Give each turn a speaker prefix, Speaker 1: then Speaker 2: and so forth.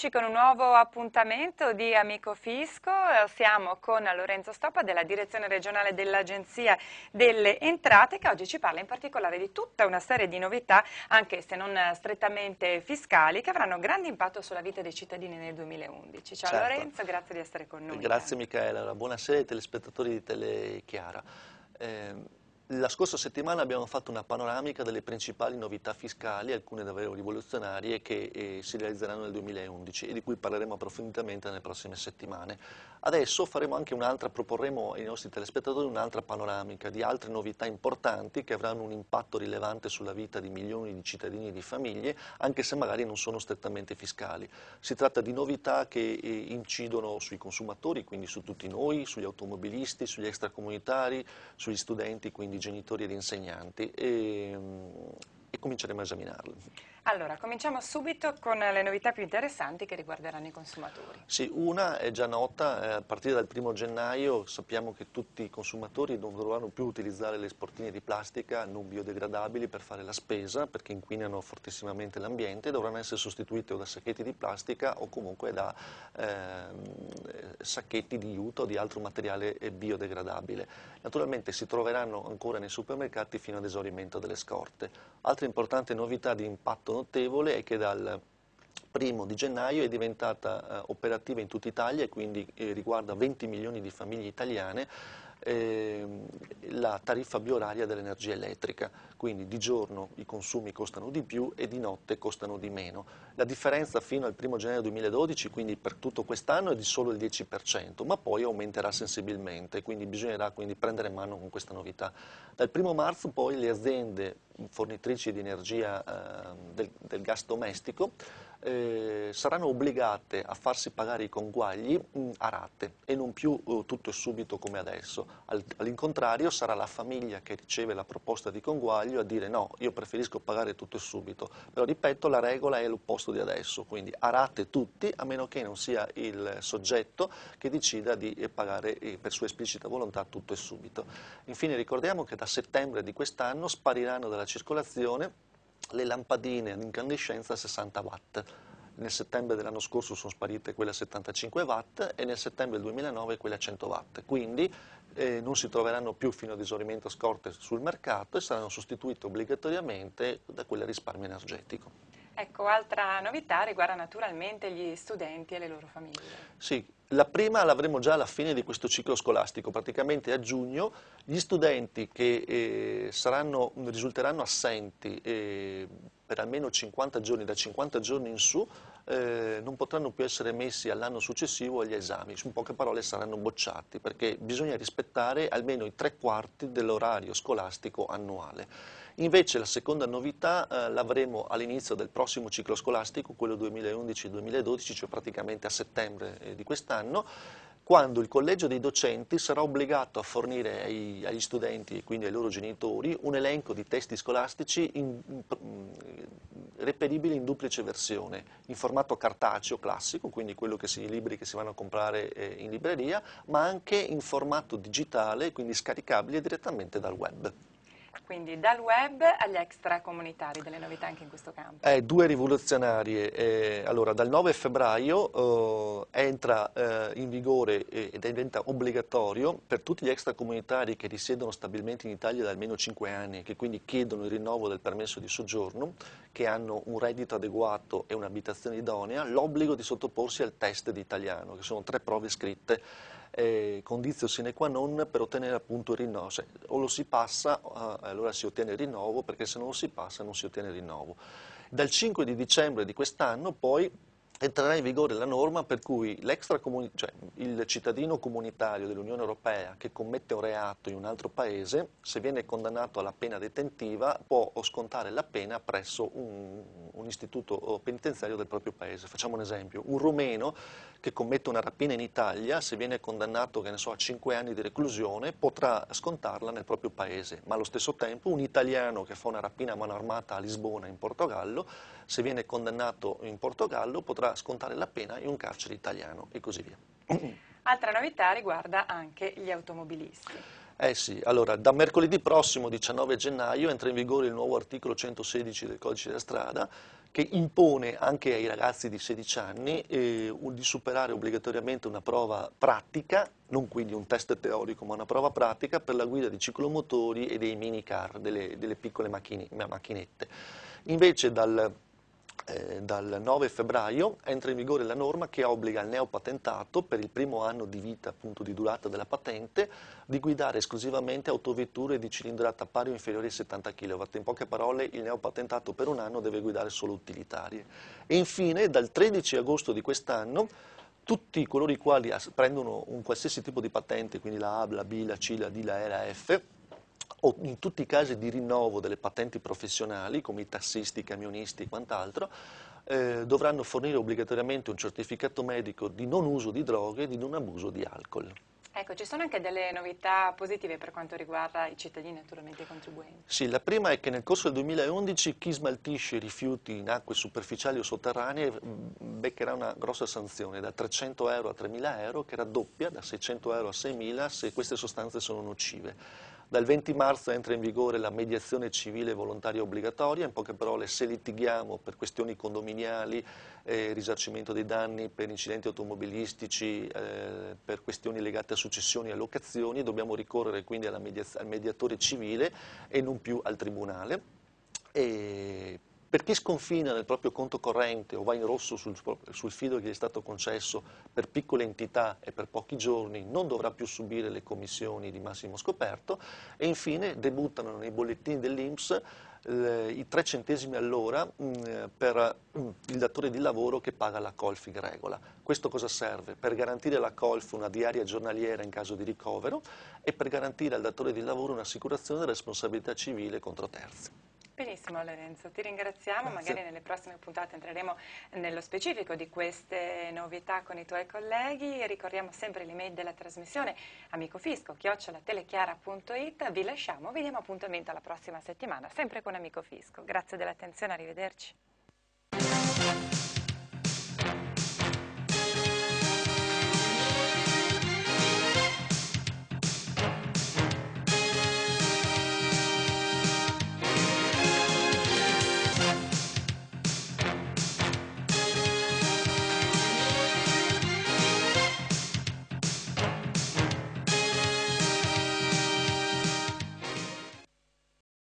Speaker 1: Eccoci con un nuovo appuntamento di Amico Fisco, eh, siamo con Lorenzo Stoppa della direzione regionale dell'Agenzia delle Entrate che oggi ci parla in particolare di tutta una serie di novità, anche se non strettamente fiscali, che avranno grande impatto sulla vita dei cittadini nel 2011. Ciao certo. Lorenzo, grazie di essere con noi.
Speaker 2: Grazie Michaela, buonasera ai telespettatori di Telechiara. Eh, la scorsa settimana abbiamo fatto una panoramica delle principali novità fiscali, alcune davvero rivoluzionarie, che eh, si realizzeranno nel 2011 e di cui parleremo approfonditamente nelle prossime settimane. Adesso faremo anche un'altra, proporremo ai nostri telespettatori un'altra panoramica di altre novità importanti che avranno un impatto rilevante sulla vita di milioni di cittadini e di famiglie, anche se magari non sono strettamente fiscali. Si tratta di novità che eh, incidono sui consumatori, quindi su tutti noi, sugli automobilisti, sugli extracomunitari, sugli studenti, quindi di genitori ed insegnanti ehm, e, e cominceremo a esaminarle.
Speaker 1: Allora, cominciamo subito con le novità più interessanti che riguarderanno i consumatori.
Speaker 2: Sì, una è già nota, eh, a partire dal primo gennaio sappiamo che tutti i consumatori non dovranno più utilizzare le sportine di plastica non biodegradabili per fare la spesa perché inquinano fortissimamente l'ambiente dovranno essere sostituite o da sacchetti di plastica o comunque da eh, sacchetti di juto o di altro materiale eh, biodegradabile. Naturalmente si troveranno ancora nei supermercati fino ad esaurimento delle scorte. Altra importante novità di impatto notevole è che dal primo di gennaio è diventata eh, operativa in tutta Italia e quindi eh, riguarda 20 milioni di famiglie italiane ehm, la tariffa bioraria dell'energia elettrica, quindi di giorno i consumi costano di più e di notte costano di meno. La differenza fino al primo gennaio 2012, quindi per tutto quest'anno, è di solo il 10%, ma poi aumenterà sensibilmente, quindi bisognerà quindi prendere mano con questa novità. Dal primo marzo poi le aziende fornitrici di energia eh, del, del, gas domestico eh, saranno obbligate a farsi pagare i conguagli mh, mm, a rate e non più eh, tutto e subito come adesso. Al, all'incontrario sarà la famiglia che riceve la proposta di conguaglio a dire no, io preferisco pagare tutto e subito, però ripeto la regola è l'opposto di adesso, quindi a rate tutti a meno che non sia il soggetto che decida di eh, pagare eh, per sua esplicita volontà tutto e subito. Infine ricordiamo che da settembre di quest'anno spariranno dalla circolazione le lampadine ad incandescenza a 60 watt. Nel settembre dell'anno scorso sono sparite quelle a 75 watt e nel settembre del 2009 quelle a 100 watt. Quindi eh, non si troveranno più fino ad esaurimento scorte sul mercato e saranno sostituite obbligatoriamente da quelle a risparmio energetico.
Speaker 1: Ecco, altra novità riguarda naturalmente gli studenti e le loro famiglie.
Speaker 2: Sì, la prima l'avremo già alla fine di questo ciclo scolastico, praticamente a giugno gli studenti che eh, saranno, risulteranno assenti eh, per almeno 50 giorni, da 50 giorni in su, eh, non potranno più essere messi all'anno successivo agli esami, in poche parole saranno bocciati perché bisogna rispettare almeno i tre quarti dell'orario scolastico annuale. Invece la seconda novità eh, l'avremo all'inizio del prossimo ciclo scolastico, quello 2011-2012, cioè praticamente a settembre eh, di quest'anno, quando il collegio dei docenti sarà obbligato a fornire ai, agli studenti e quindi ai loro genitori un elenco di testi scolastici in, in, reperibile in duplice versione, in formato cartaceo classico, quindi quello che si, i libri che si vanno a comprare eh, in libreria, ma anche in formato digitale, quindi scaricabile direttamente dal web
Speaker 1: quindi dal web agli extracomunitari, delle novità anche in questo campo.
Speaker 2: Eh, due rivoluzionarie. Eh, allora, dal 9 febbraio eh, entra eh, in vigore eh, ed diventa obbligatorio per tutti gli extracomunitari che risiedono stabilmente in Italia da almeno 5 anni, e che quindi chiedono il rinnovo del permesso di soggiorno, che hanno un reddito adeguato e un'abitazione idonea, l'obbligo di sottoporsi al test di italiano, che sono tre prove scritte è condizio sine qua non per ottenere appunto il rinnovo, cioè, o lo si passa eh, allora si ottiene il rinnovo perché se non lo si passa non si ottiene il rinnovo. Dal 5 di dicembre di quest'anno poi entrerà in vigore la norma per cui cioè il cittadino comunitario dell'Unione Europea che commette un reato in un altro paese, se viene condannato alla pena detentiva, può scontare la pena presso un, un istituto penitenziario del proprio paese. Facciamo un esempio, un rumeno che commette una rapina in Italia, se viene condannato so, a 5 anni di reclusione, potrà scontarla nel proprio paese, ma allo stesso tempo un italiano che fa una rapina a mano armata a Lisbona in Portogallo, se viene condannato in Portogallo potrà potrà scontare la pena in un carcere italiano e così via.
Speaker 1: Altra novità riguarda anche gli automobilisti.
Speaker 2: Eh sì, allora da mercoledì prossimo 19 gennaio entra in vigore il nuovo articolo 116 del codice della strada che impone anche ai ragazzi di 16 anni eh, di superare obbligatoriamente una prova pratica, non quindi un test teorico ma una prova pratica per la guida di ciclomotori e dei minicar, delle, delle piccole macchine, macchinette. Invece dal eh, dal 9 febbraio entra in vigore la norma che obbliga il neopatentato per il primo anno di vita appunto di durata della patente di guidare esclusivamente autovetture di cilindrata pari o inferiore ai 70 kW. In poche parole il neopatentato per un anno deve guidare solo utilitarie. E infine dal 13 agosto di quest'anno tutti coloro i quali prendono un qualsiasi tipo di patente, quindi la A, la B, la C, la D, la E, la F, o in tutti i casi di rinnovo delle patenti professionali come i tassisti, i camionisti e quant'altro, eh, dovranno fornire obbligatoriamente un certificato medico di non uso di droghe e di non abuso di alcol.
Speaker 1: Ecco, ci sono anche delle novità positive per quanto riguarda i cittadini naturalmente i contribuenti.
Speaker 2: Sì, la prima è che nel corso del 2011 chi smaltisce rifiuti in acque superficiali o sotterranee mm, beccherà una grossa sanzione da 300 euro a 3.000 euro che raddoppia da 600 euro a 6.000 se queste sostanze sono nocive. Dal 20 marzo entra in vigore la mediazione civile volontaria obbligatoria, in poche parole se litighiamo per questioni condominiali, eh, risarcimento dei danni per incidenti automobilistici, eh, per questioni legate a successioni e allocazioni, dobbiamo ricorrere quindi al mediatore civile e non più al tribunale. E per chi sconfina nel proprio conto corrente o va in rosso sul, sul fido che gli è stato concesso per piccole entità e per pochi giorni non dovrà più subire le commissioni di massimo scoperto e infine debuttano nei bollettini dell'Inps eh, i 3 centesimi all'ora mm, per mm, il datore di lavoro che paga la colf in regola. Questo cosa serve? Per garantire alla colf una diaria giornaliera in caso di ricovero e per garantire al datore di lavoro un'assicurazione di responsabilità civile contro terzi.
Speaker 1: Benissimo Lorenzo, ti ringraziamo, Grazie. magari nelle prossime puntate entreremo nello specifico di queste novità con i tuoi colleghi ricordiamo sempre l'email della trasmissione amicofisco chiocciolatelechiara.it, vi lasciamo, vi diamo appuntamento alla prossima settimana sempre con Amico Fisco. Grazie dell'attenzione, arrivederci.